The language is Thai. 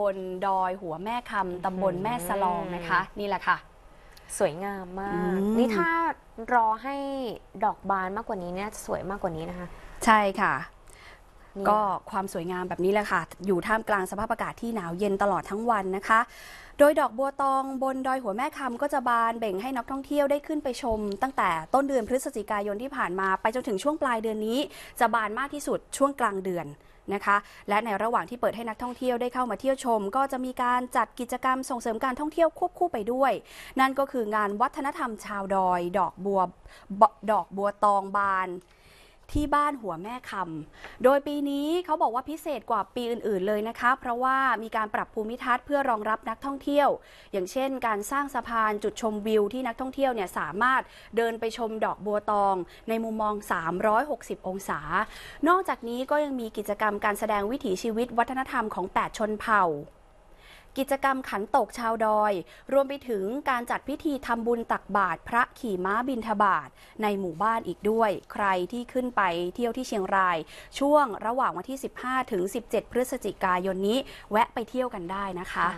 บลดอยหัวแม่คำตำบลแม่สลองนะคะ นี่แหละค่ะ สวยงามมากนี่ถ้ารอให้ดอกบานมากกว่านี้เนี่ยจะสวยมากกว่านี้นะคะ ใช่ค่ะ ก็ความสวยงามแบบนี้แหละค่ะอยู่ท่ามกลางสภาพอากาศที่หนาวเย็นตลอดทั้งวันนะคะ โดยดอกบัวตองบนดอยหัวแม่คำก็จะบานเบ่งให้นักท่องเที่ยวได้ขึ้นไปชม ตั้งแต่ต้นเดือนพฤศจิกายนที่ผ่านมาไปจนถึงช่วงปลายเดือนนี้ จะบานมากที่สุดช่วงกลางเดือนนะคะและในระหว่างที่เปิดให้นักท่องเที่ยวได้เข้ามาเที่ยวชม ก็จะมีการจัดกิจกรรมส่งเสริมการท่องเที่ยวควบคู่ไปด้วย นั่นก็คืองานวัฒนธรรมชาวดอย ดอกบัวดอกบัวตองบานที่บ้านหัวแม่คำ โดยปีนี้เขาบอกว่าพิเศษกว่าปีอื่น ๆเลยนะคะ เพราะว่ามีการปรับภูมิทัศน์เพื่อรองรับนักท่องเที่ยว อย่างเช่นการสร้างสะพานจุดชมวิวที่นักท่องเที่ยวเนี่ย สามารถเดินไปชมดอกบัวตองในมุมมอง 360 องศา นอกจากนี้ก็ยังมีกิจกรรมการแสดงวิถีชีวิตวัฒนธรรมของ8ชนเผ่ากิจกรรมขันตกชาวดอย รวมไปถึงการจัดพิธีทำบุญตักบาตรพระขี่ม้าบินทบาท ในหมู่บ้านอีกด้วย ใครที่ขึ้นไปเที่ยวที่เชียงราย ช่วงระหว่างวันที่ 15 ถึง 17 พฤศจิกายนนี้ แวะไปเที่ยวกันได้นะคะ